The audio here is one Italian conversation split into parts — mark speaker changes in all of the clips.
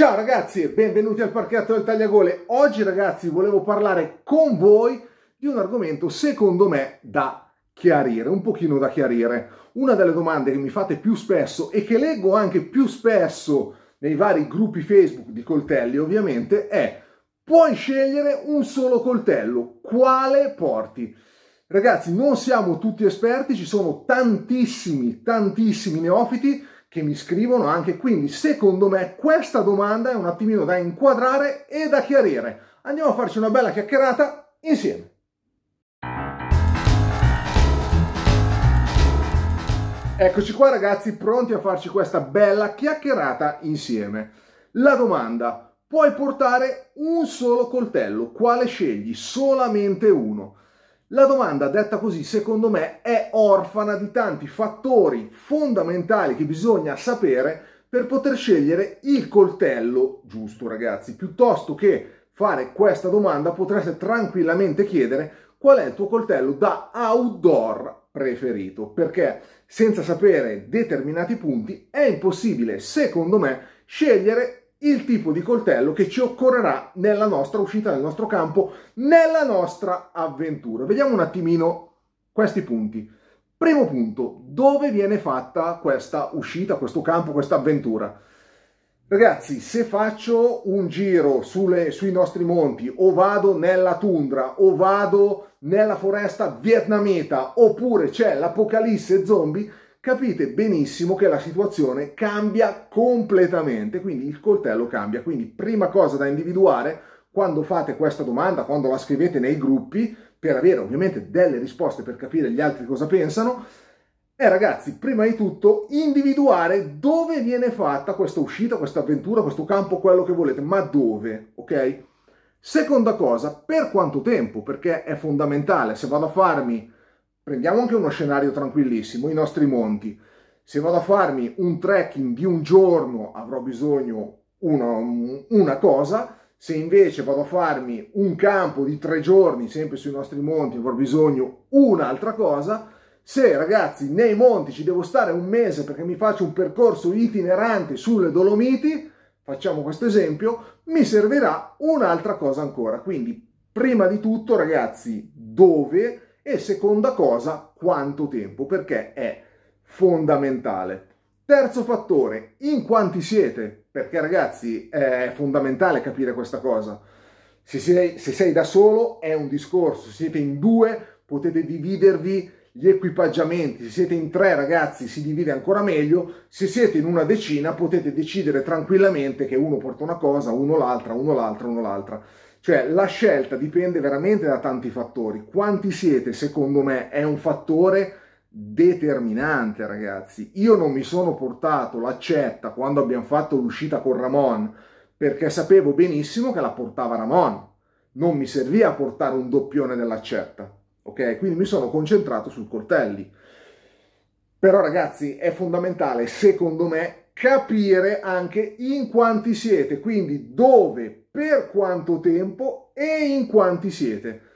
Speaker 1: Ciao ragazzi e benvenuti al parchetto del Tagliagole. Oggi ragazzi volevo parlare con voi di un argomento secondo me da chiarire, un pochino da chiarire. Una delle domande che mi fate più spesso e che leggo anche più spesso nei vari gruppi Facebook di coltelli ovviamente è puoi scegliere un solo coltello, quale porti? Ragazzi non siamo tutti esperti, ci sono tantissimi, tantissimi neofiti che mi scrivono anche. Quindi, secondo me, questa domanda è un attimino da inquadrare e da chiarire. Andiamo a farci una bella chiacchierata insieme. Eccoci qua ragazzi, pronti a farci questa bella chiacchierata insieme. La domanda, puoi portare un solo coltello, quale scegli? Solamente uno. La domanda, detta così, secondo me è orfana di tanti fattori fondamentali che bisogna sapere per poter scegliere il coltello giusto, ragazzi. Piuttosto che fare questa domanda, potreste tranquillamente chiedere qual è il tuo coltello da outdoor preferito, perché senza sapere determinati punti è impossibile, secondo me, scegliere il tipo di coltello che ci occorrerà nella nostra uscita, nel nostro campo, nella nostra avventura. Vediamo un attimino questi punti. Primo punto, dove viene fatta questa uscita, questo campo, questa avventura? Ragazzi, se faccio un giro sulle, sui nostri monti o vado nella tundra o vado nella foresta vietnamita oppure c'è l'apocalisse zombie, capite benissimo che la situazione cambia completamente, quindi il coltello cambia. Quindi prima cosa da individuare quando fate questa domanda, quando la scrivete nei gruppi, per avere ovviamente delle risposte per capire gli altri cosa pensano, è eh, ragazzi, prima di tutto individuare dove viene fatta questa uscita, questa avventura, questo campo, quello che volete, ma dove, ok? Seconda cosa, per quanto tempo? Perché è fondamentale, se vado a farmi prendiamo anche uno scenario tranquillissimo, i nostri monti. Se vado a farmi un trekking di un giorno avrò bisogno una, una cosa, se invece vado a farmi un campo di tre giorni sempre sui nostri monti avrò bisogno un'altra cosa, se ragazzi nei monti ci devo stare un mese perché mi faccio un percorso itinerante sulle Dolomiti, facciamo questo esempio, mi servirà un'altra cosa ancora. Quindi prima di tutto ragazzi dove e seconda cosa, quanto tempo, perché è fondamentale. Terzo fattore, in quanti siete? Perché ragazzi è fondamentale capire questa cosa. Se sei, se sei da solo è un discorso, se siete in due potete dividervi gli equipaggiamenti, se siete in tre ragazzi si divide ancora meglio, se siete in una decina potete decidere tranquillamente che uno porta una cosa, uno l'altra, uno l'altra, uno l'altra. Cioè la scelta dipende veramente da tanti fattori. Quanti siete, secondo me, è un fattore determinante, ragazzi. Io non mi sono portato l'accetta quando abbiamo fatto l'uscita con Ramon, perché sapevo benissimo che la portava Ramon. Non mi serviva portare un doppione dell'accetta ok? Quindi mi sono concentrato sul Cortelli. Però ragazzi è fondamentale, secondo me, capire anche in quanti siete, quindi dove, per quanto tempo e in quanti siete.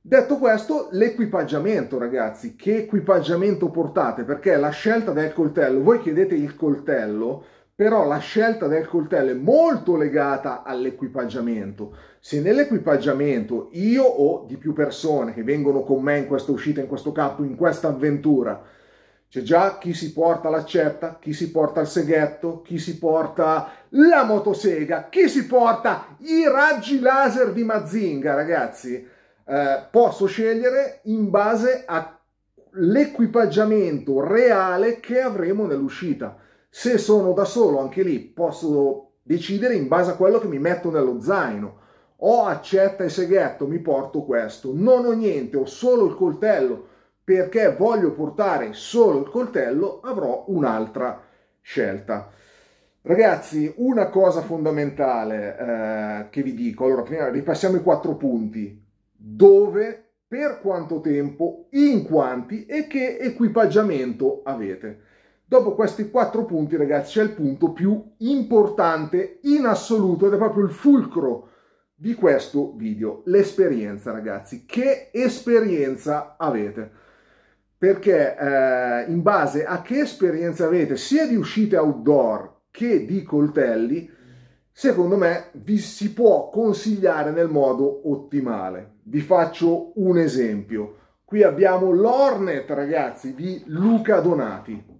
Speaker 1: Detto questo, l'equipaggiamento, ragazzi, che equipaggiamento portate? Perché la scelta del coltello, voi chiedete il coltello, però la scelta del coltello è molto legata all'equipaggiamento. Se nell'equipaggiamento io o di più persone che vengono con me in questa uscita, in questo campo, in questa avventura, c'è già chi si porta l'accetta, chi si porta il seghetto, chi si porta la motosega, chi si porta i raggi laser di Mazinga, ragazzi. Eh, posso scegliere in base all'equipaggiamento reale che avremo nell'uscita se sono da solo, anche lì posso decidere in base a quello che mi metto nello zaino. O accetta e seghetto, mi porto questo. Non ho niente, ho solo il coltello. Perché voglio portare solo il coltello, avrò un'altra scelta. Ragazzi, una cosa fondamentale eh, che vi dico, allora prima ripassiamo i quattro punti, dove, per quanto tempo, in quanti e che equipaggiamento avete. Dopo questi quattro punti, ragazzi, c'è il punto più importante in assoluto ed è proprio il fulcro di questo video, l'esperienza, ragazzi. Che esperienza avete? Perché eh, in base a che esperienza avete, sia di uscite outdoor che di coltelli, secondo me vi si può consigliare nel modo ottimale. Vi faccio un esempio. Qui abbiamo l'Ornet, ragazzi, di Luca Donati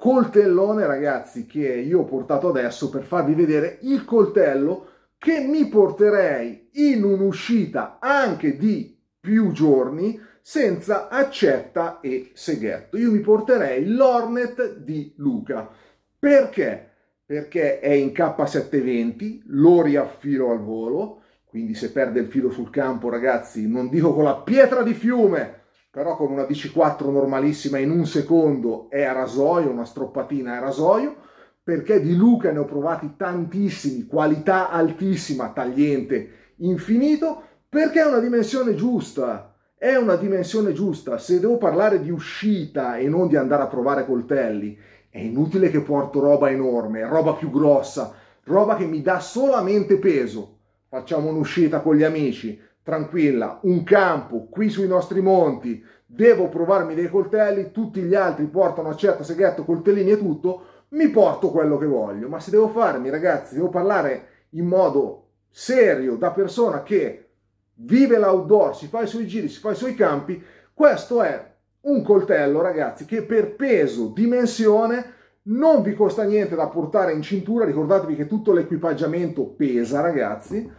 Speaker 1: coltellone ragazzi che io ho portato adesso per farvi vedere il coltello che mi porterei in un'uscita anche di più giorni senza accetta e seghetto. Io mi porterei l'Ornet di Luca. Perché? Perché è in K720, lo riaffilo al volo, quindi se perde il filo sul campo ragazzi non dico con la pietra di fiume, però con una DC4 normalissima in un secondo è a rasoio, una stroppatina è a rasoio, perché di Luca ne ho provati tantissimi, qualità altissima, tagliente, infinito, perché è una dimensione giusta, è una dimensione giusta, se devo parlare di uscita e non di andare a provare coltelli, è inutile che porto roba enorme, roba più grossa, roba che mi dà solamente peso, facciamo un'uscita con gli amici, tranquilla, un campo qui sui nostri monti, devo provarmi dei coltelli, tutti gli altri portano accetta, seghetto, coltellini e tutto, mi porto quello che voglio. Ma se devo farmi, ragazzi, devo parlare in modo serio da persona che vive l'outdoor, si fa i suoi giri, si fa i suoi campi, questo è un coltello, ragazzi, che per peso, dimensione, non vi costa niente da portare in cintura, ricordatevi che tutto l'equipaggiamento pesa, ragazzi,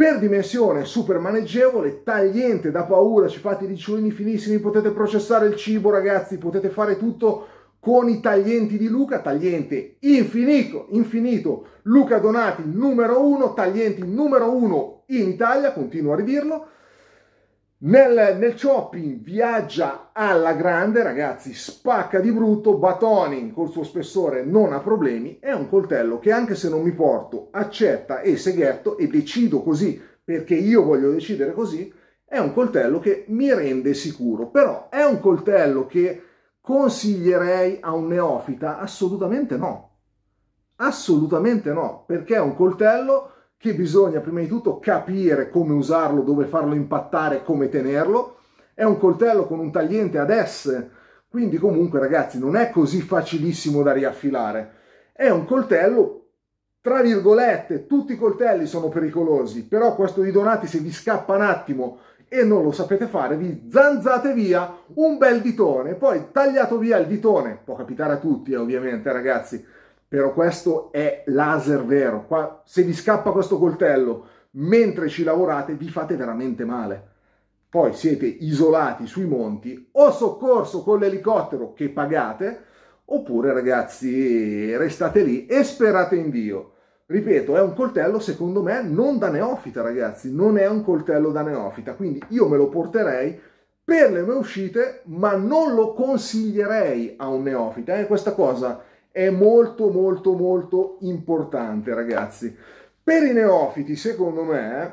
Speaker 1: per dimensione super maneggevole, tagliente da paura, ci fate i ricciolini finissimi, potete processare il cibo ragazzi, potete fare tutto con i taglienti di Luca, tagliente infinito, infinito, Luca Donati numero uno, taglienti numero uno in Italia, continuo a ridirlo, nel, nel, shopping viaggia alla grande, ragazzi, spacca di brutto, Batonin col suo spessore non ha problemi, è un coltello che anche se non mi porto accetta e seghetto e decido così perché io voglio decidere così, è un coltello che mi rende sicuro, però è un coltello che consiglierei a un neofita? Assolutamente no, assolutamente no, perché è un coltello che bisogna prima di tutto capire come usarlo, dove farlo impattare, come tenerlo. È un coltello con un tagliente ad S, quindi comunque ragazzi non è così facilissimo da riaffilare. È un coltello, tra virgolette, tutti i coltelli sono pericolosi, però questo di Donati se vi scappa un attimo e non lo sapete fare, vi zanzate via un bel ditone, poi tagliato via il ditone, può capitare a tutti eh, ovviamente ragazzi, però questo è laser vero. Qua, se vi scappa questo coltello mentre ci lavorate vi fate veramente male. Poi siete isolati sui monti o soccorso con l'elicottero che pagate oppure ragazzi restate lì e sperate in Dio. Ripeto, è un coltello secondo me non da neofita ragazzi, non è un coltello da neofita, quindi io me lo porterei per le mie uscite ma non lo consiglierei a un neofita. Eh? Questa cosa è molto molto molto importante ragazzi. Per i neofiti, secondo me,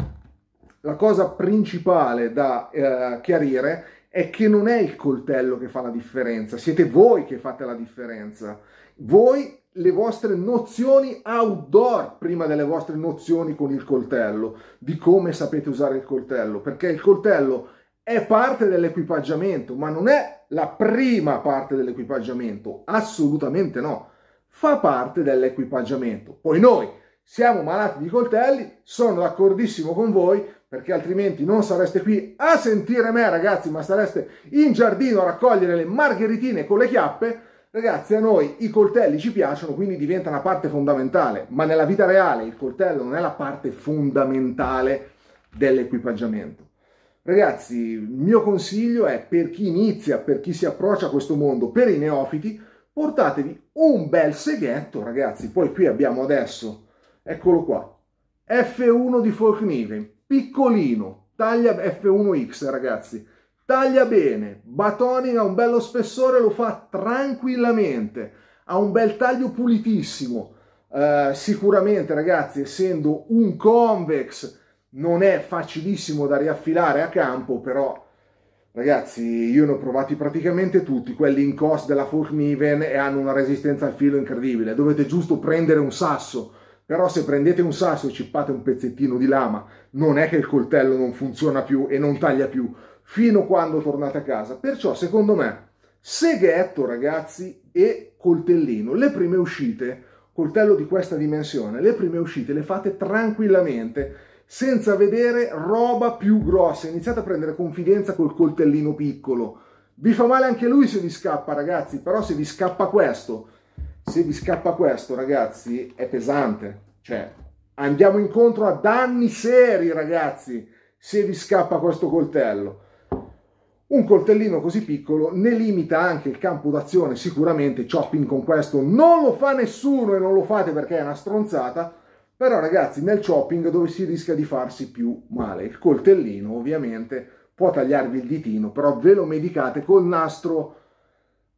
Speaker 1: la cosa principale da eh, chiarire è che non è il coltello che fa la differenza, siete voi che fate la differenza. Voi le vostre nozioni outdoor prima delle vostre nozioni con il coltello, di come sapete usare il coltello, perché il coltello è parte dell'equipaggiamento, ma non è la prima parte dell'equipaggiamento, assolutamente no fa parte dell'equipaggiamento. Poi noi siamo malati di coltelli, sono d'accordissimo con voi perché altrimenti non sareste qui a sentire me ragazzi, ma sareste in giardino a raccogliere le margheritine con le chiappe. Ragazzi, a noi i coltelli ci piacciono, quindi diventa una parte fondamentale, ma nella vita reale il coltello non è la parte fondamentale dell'equipaggiamento. Ragazzi, il mio consiglio è per chi inizia, per chi si approccia a questo mondo, per i neofiti, portatevi un bel seghetto, ragazzi. Poi qui abbiamo adesso, eccolo qua, F1 di Forkniven, piccolino, taglia F1X, ragazzi. Taglia bene, Batoni ha un bello spessore, lo fa tranquillamente, ha un bel taglio pulitissimo. Uh, sicuramente, ragazzi, essendo un convex, non è facilissimo da riaffilare a campo, però Ragazzi, io ne ho provati praticamente tutti, quelli in cost della Forkniven e hanno una resistenza al filo incredibile. Dovete giusto prendere un sasso, però se prendete un sasso e cippate un pezzettino di lama, non è che il coltello non funziona più e non taglia più, fino a quando tornate a casa. Perciò, secondo me, seghetto, ragazzi, e coltellino, le prime uscite, coltello di questa dimensione, le prime uscite le fate tranquillamente senza vedere roba più grossa. Iniziate a prendere confidenza col coltellino piccolo. Vi fa male anche lui se vi scappa, ragazzi, però se vi scappa questo, se vi scappa questo, ragazzi, è pesante. Cioè, andiamo incontro a danni seri, ragazzi, se vi scappa questo coltello. Un coltellino così piccolo ne limita anche il campo d'azione, sicuramente chopping con questo non lo fa nessuno e non lo fate perché è una stronzata, però ragazzi, nel chopping dove si rischia di farsi più male, il coltellino ovviamente può tagliarvi il ditino, però ve lo medicate col nastro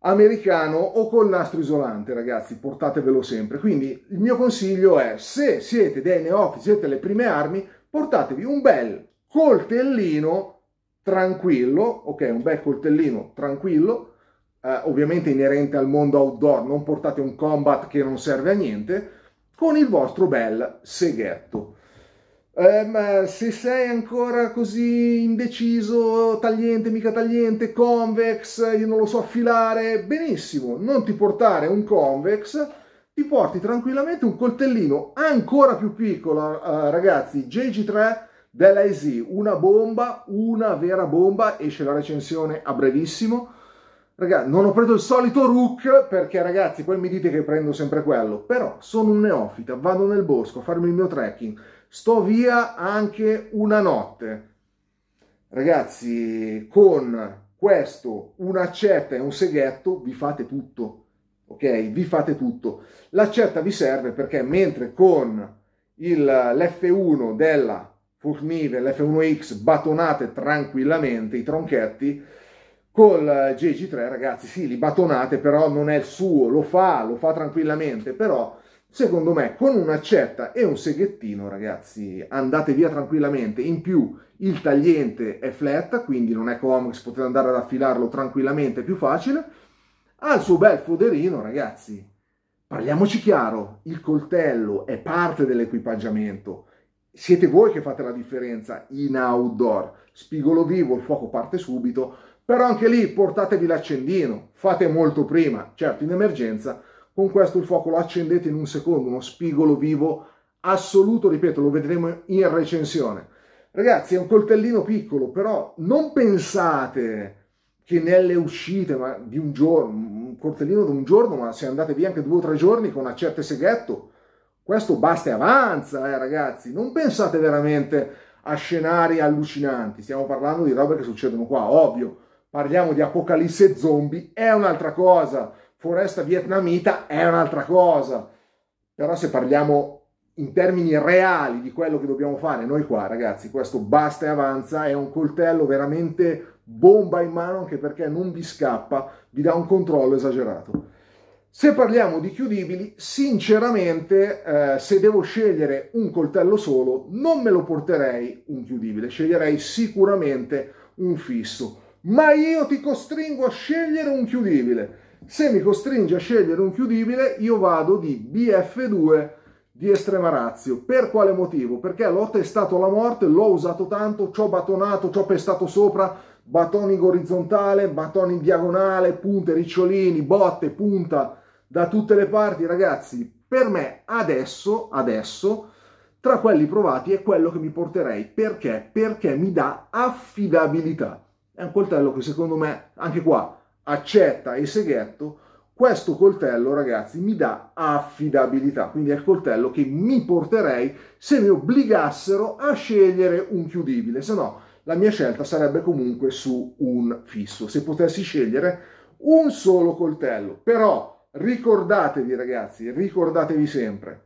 Speaker 1: americano o col nastro isolante, ragazzi, portatevelo sempre. Quindi il mio consiglio è, se siete dei neofiti, siete le prime armi, portatevi un bel coltellino tranquillo, ok, un bel coltellino tranquillo, eh, ovviamente inerente al mondo outdoor, non portate un combat che non serve a niente, con il vostro bel seghetto. Um, se sei ancora così indeciso, tagliente, mica tagliente, convex, io non lo so affilare, benissimo, non ti portare un convex, ti porti tranquillamente un coltellino ancora più piccolo, uh, ragazzi, JG3 della EZ, una bomba, una vera bomba, esce la recensione a brevissimo, Ragazzi, non ho preso il solito Rook perché ragazzi, poi mi dite che prendo sempre quello, però sono un neofita, vado nel bosco a farmi il mio trekking, sto via anche una notte. Ragazzi, con questo, un'accetta e un seghetto, vi fate tutto, ok? Vi fate tutto. L'accetta vi serve perché mentre con l'F1 della Forknive, l'F1X, batonate tranquillamente i tronchetti, Col eh, GG3 ragazzi, sì, li batonate, però non è il suo, lo fa, lo fa tranquillamente, però secondo me con un'accetta e un seghettino ragazzi andate via tranquillamente, in più il tagliente è flat, quindi non è comics potete andare ad affilarlo tranquillamente, è più facile, ha il suo bel foderino ragazzi, parliamoci chiaro, il coltello è parte dell'equipaggiamento, siete voi che fate la differenza in outdoor. Spigolo vivo, il fuoco parte subito, però anche lì portatevi l'accendino, fate molto prima, certo in emergenza, con questo il fuoco lo accendete in un secondo, uno spigolo vivo assoluto, ripeto, lo vedremo in recensione. Ragazzi, è un coltellino piccolo, però non pensate che nelle uscite di un giorno, un coltellino di un giorno, ma se andate via anche due o tre giorni con accette seghetto, questo basta e avanza, eh, ragazzi. Non pensate veramente a scenari allucinanti, stiamo parlando di robe che succedono qua, ovvio parliamo di apocalisse zombie, è un'altra cosa. Foresta vietnamita è un'altra cosa. Però se parliamo in termini reali di quello che dobbiamo fare noi qua, ragazzi, questo basta e avanza è un coltello veramente bomba in mano anche perché non vi scappa, vi dà un controllo esagerato. Se parliamo di chiudibili, sinceramente, eh, se devo scegliere un coltello solo, non me lo porterei un chiudibile, sceglierei sicuramente un fisso ma io ti costringo a scegliere un chiudibile. Se mi costringi a scegliere un chiudibile, io vado di BF2 di estrema razio. Per quale motivo? Perché l'ho testato alla morte, l'ho usato tanto, ci ho batonato, ci ho pestato sopra, batoni orizzontale, batoni diagonale, punte, ricciolini, botte, punta, da tutte le parti, ragazzi. Per me adesso, adesso, tra quelli provati è quello che mi porterei. Perché? Perché mi dà affidabilità è un coltello che secondo me, anche qua, accetta il seghetto. Questo coltello, ragazzi, mi dà affidabilità, quindi è il coltello che mi porterei se mi obbligassero a scegliere un chiudibile, se no la mia scelta sarebbe comunque su un fisso. Se potessi scegliere un solo coltello, però ricordatevi ragazzi, ricordatevi sempre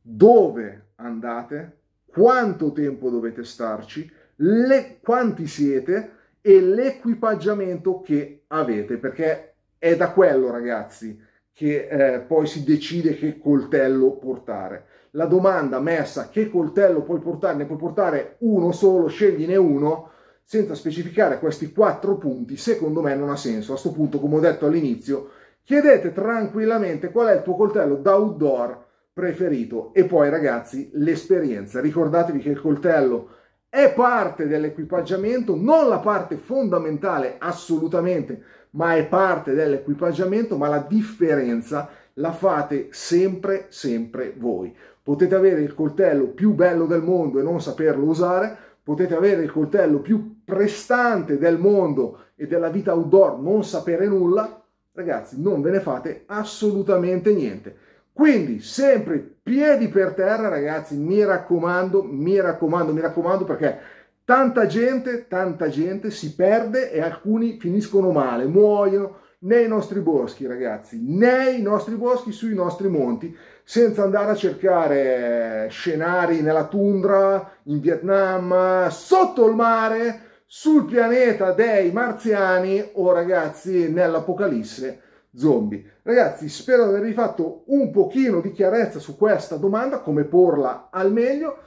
Speaker 1: dove andate, quanto tempo dovete starci, le, quanti siete, e l'equipaggiamento che avete, perché è da quello, ragazzi, che eh, poi si decide che coltello portare. La domanda messa che coltello puoi portare, ne puoi portare uno solo, scegliene uno, senza specificare questi quattro punti, secondo me non ha senso. A questo punto, come ho detto all'inizio, chiedete tranquillamente qual è il tuo coltello da outdoor preferito e poi ragazzi l'esperienza. Ricordatevi che il coltello è parte dell'equipaggiamento, non la parte fondamentale assolutamente, ma è parte dell'equipaggiamento, ma la differenza la fate sempre, sempre voi. Potete avere il coltello più bello del mondo e non saperlo usare, potete avere il coltello più prestante del mondo e della vita outdoor, non sapere nulla, ragazzi, non ve ne fate assolutamente niente. Quindi sempre piedi per terra, ragazzi, mi raccomando, mi raccomando, mi raccomando perché tanta gente, tanta gente si perde e alcuni finiscono male, muoiono nei nostri boschi, ragazzi, nei nostri boschi, sui nostri monti, senza andare a cercare scenari nella tundra, in Vietnam, sotto il mare, sul pianeta dei marziani o ragazzi nell'Apocalisse zombie. Ragazzi, spero di avervi fatto un pochino di chiarezza su questa domanda, come porla al meglio.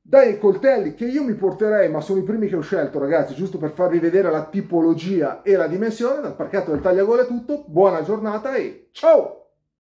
Speaker 1: Dai coltelli che io mi porterei, ma sono i primi che ho scelto, ragazzi, giusto per farvi vedere la tipologia e la dimensione, dal parcheggio del tagliagole è tutto. Buona giornata e ciao!